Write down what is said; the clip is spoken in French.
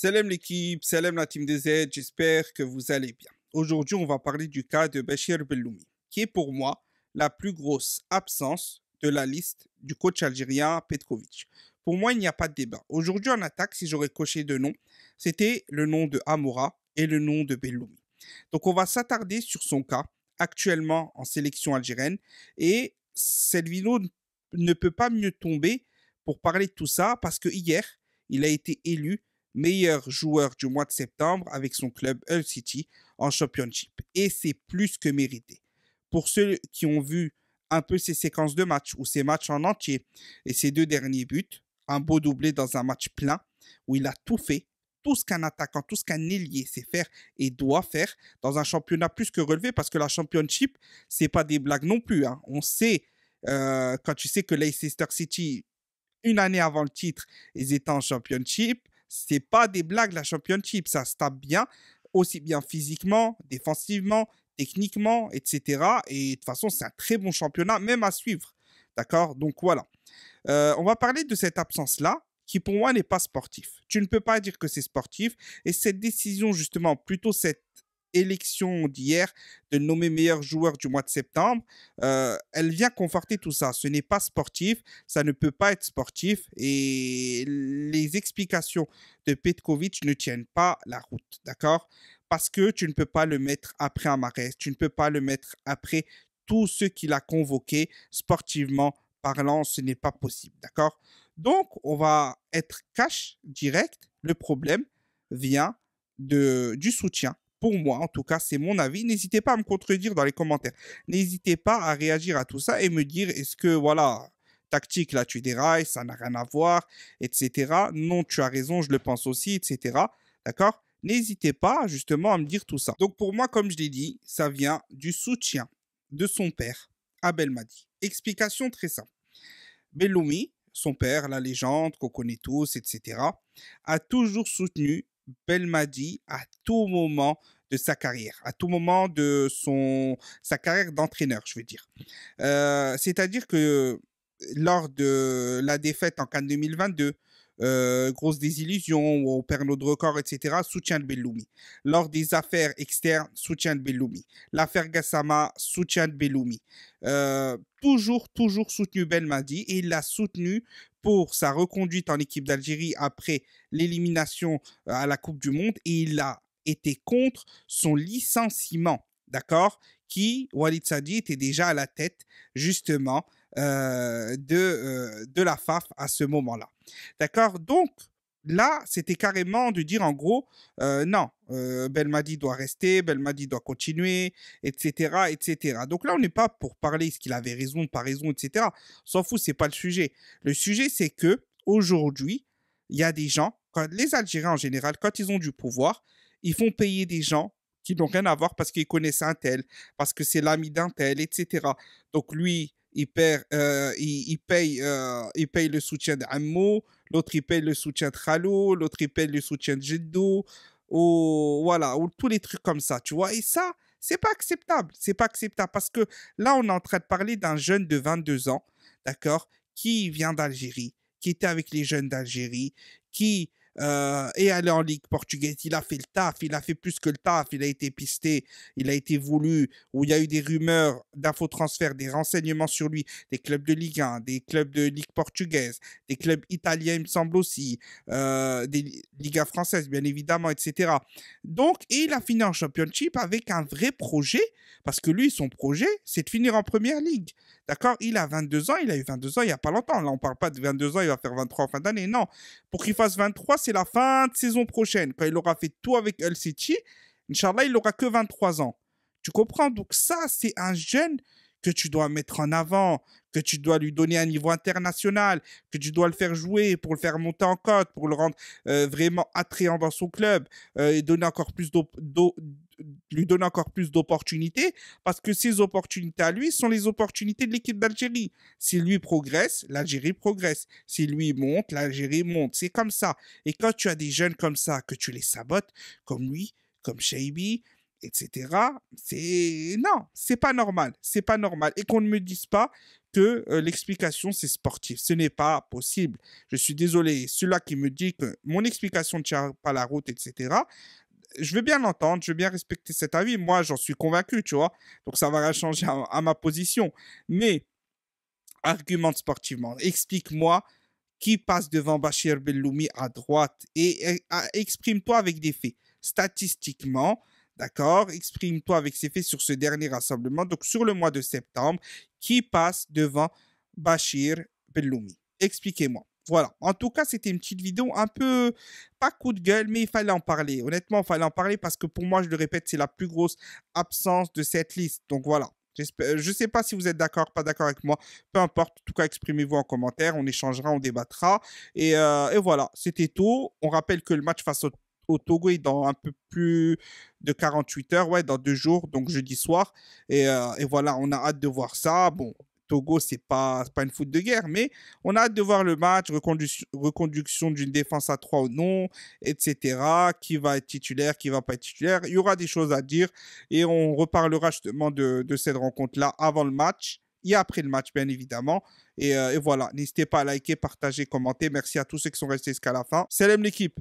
Salam l'équipe, salam la team des aides, j'espère que vous allez bien. Aujourd'hui, on va parler du cas de Bachir Belloumi, qui est pour moi la plus grosse absence de la liste du coach algérien Petkovic. Pour moi, il n'y a pas de débat. Aujourd'hui, en attaque, si j'aurais coché deux noms, c'était le nom de Amora et le nom de Belloumi. Donc, on va s'attarder sur son cas actuellement en sélection algérienne et cette ne peut pas mieux tomber pour parler de tout ça parce que hier, il a été élu meilleur joueur du mois de septembre avec son club Hull City en Championship. Et c'est plus que mérité. Pour ceux qui ont vu un peu ces séquences de matchs ou ces matchs en entier et ces deux derniers buts, un beau doublé dans un match plein où il a tout fait, tout ce qu'un attaquant, tout ce qu'un ailier sait faire et doit faire dans un championnat plus que relevé parce que la Championship, c'est pas des blagues non plus. Hein. On sait, euh, quand tu sais que Leicester City, une année avant le titre, ils étaient en Championship c'est pas des blagues la championship, ça se tape bien, aussi bien physiquement, défensivement, techniquement, etc. Et de toute façon, c'est un très bon championnat, même à suivre. D'accord Donc voilà. Euh, on va parler de cette absence-là, qui pour moi n'est pas sportif. Tu ne peux pas dire que c'est sportif. Et cette décision, justement, plutôt cette élection d'hier de nommer meilleur joueur du mois de septembre, euh, elle vient conforter tout ça. Ce n'est pas sportif, ça ne peut pas être sportif et les explications de Petkovic ne tiennent pas la route, d'accord Parce que tu ne peux pas le mettre après un Amares, tu ne peux pas le mettre après tous ceux qu'il a convoqué sportivement parlant, ce n'est pas possible, d'accord Donc, on va être cash direct. Le problème vient de, du soutien pour moi, en tout cas, c'est mon avis. N'hésitez pas à me contredire dans les commentaires. N'hésitez pas à réagir à tout ça et me dire est-ce que, voilà, tactique, là, tu dérailles, ça n'a rien à voir, etc. Non, tu as raison, je le pense aussi, etc. D'accord N'hésitez pas, justement, à me dire tout ça. Donc, pour moi, comme je l'ai dit, ça vient du soutien de son père, Abel Madi. Explication très simple. Belloumi, son père, la légende qu'on connaît tous, etc., a toujours soutenu Belmadi à tout moment de sa carrière, à tout moment de son sa carrière d'entraîneur, je veux dire. Euh, c'est-à-dire que lors de la défaite en Cannes 2022, euh, grosse désillusion, au perd notre record, etc., soutien de Bellumi. Lors des affaires externes, soutien de Bellumi. L'affaire Gassama, soutien de Bellumi. Euh, toujours, toujours soutenu Belmadi et il l'a soutenu pour sa reconduite en équipe d'Algérie après l'élimination à la Coupe du Monde et il l'a était contre son licenciement, d'accord Qui, Walid Sadi, était déjà à la tête, justement, euh, de, euh, de la FAF à ce moment-là. D'accord Donc, là, c'était carrément de dire en gros, euh, non, Belmadi doit rester, Belmadi doit continuer, etc., etc. Donc là, on n'est pas pour parler ce qu'il avait raison, pas raison, etc. S'en fout, n'est pas le sujet. Le sujet, c'est que aujourd'hui, il y a des gens, les Algériens en général, quand ils ont du pouvoir, ils font payer des gens qui n'ont rien à voir parce qu'ils connaissent un tel, parce que c'est l'ami d'un tel, etc. Donc lui, il, perd, euh, il, paye, euh, il paye le soutien d'Ammo, l'autre il paye le soutien de Khalo, l'autre il paye le soutien de Jeddo, ou voilà, ou tous les trucs comme ça, tu vois. Et ça, c'est pas acceptable, c'est pas acceptable parce que là, on est en train de parler d'un jeune de 22 ans, d'accord, qui vient d'Algérie, qui était avec les jeunes d'Algérie, qui euh, et aller en Ligue portugaise. Il a fait le taf, il a fait plus que le taf, il a été pisté, il a été voulu, où il y a eu des rumeurs d'infos transfert des renseignements sur lui, des clubs de Ligue 1, des clubs de Ligue portugaise, des clubs italiens, il me semble aussi, euh, des Ligas françaises, bien évidemment, etc. Donc, et il a fini en Championship avec un vrai projet, parce que lui, son projet, c'est de finir en Première Ligue. D'accord Il a 22 ans, il a eu 22 ans il n'y a pas longtemps. Là, on ne parle pas de 22 ans, il va faire 23 en fin d'année. Non, pour qu'il fasse 23, c'est la fin de saison prochaine, quand il aura fait tout avec El City. Inch'Allah, il n'aura que 23 ans. Tu comprends Donc ça, c'est un jeune que tu dois mettre en avant, que tu dois lui donner un niveau international, que tu dois le faire jouer pour le faire monter en cote, pour le rendre euh, vraiment attrayant dans son club euh, et donner encore plus lui donne encore plus d'opportunités, parce que ces opportunités à lui sont les opportunités de l'équipe d'Algérie. Si lui progresse, l'Algérie progresse. Si lui monte, l'Algérie monte. C'est comme ça. Et quand tu as des jeunes comme ça, que tu les sabotes, comme lui, comme Shaibi, etc. C'est non, c'est pas normal, c'est pas normal, et qu'on ne me dise pas que euh, l'explication c'est sportif, ce n'est pas possible. Je suis désolé, celui là qui me dit que mon explication ne tient pas la route, etc je veux bien l'entendre, je veux bien respecter cet avis. Moi, j'en suis convaincu, tu vois. Donc, ça va changer à, ma position. Mais, argumente sportivement. Explique-moi qui passe devant Bachir Belloumi à droite et, ah, exprime-toi avec des faits. Statistiquement, d'accord Exprime-toi avec ces faits sur ce dernier rassemblement, donc sur le mois de septembre, qui passe devant Bachir Belloumi Expliquez-moi. Voilà. En tout cas, c'était une petite vidéo un peu, pas coup de gueule, mais il fallait en parler. Honnêtement, il fallait en parler parce que pour moi, je le répète, c'est la plus grosse absence de cette liste. Donc voilà. Euh, je ne sais pas si vous êtes d'accord, pas d'accord avec moi. Peu importe. En tout cas, exprimez-vous en commentaire. On échangera, on débattra. Et, euh, voilà. C'était tout. On rappelle que le match face au, Togo est dans un peu plus de 48 heures. Ouais, dans deux jours. Donc, jeudi soir. Et, euh, et voilà. On a hâte de voir ça. Bon, Togo, c'est pas, pas une foot de guerre, mais on a hâte de voir le match, reconduction d'une défense à trois ou non, etc. Qui va être titulaire, qui va pas être titulaire. Il y aura des choses à dire et on reparlera justement de, cette rencontre-là avant le match et après le match, bien évidemment. Et, euh, et voilà, n'hésitez pas à liker, partager, commenter. Merci à tous ceux qui sont restés jusqu'à la fin. Salam l'équipe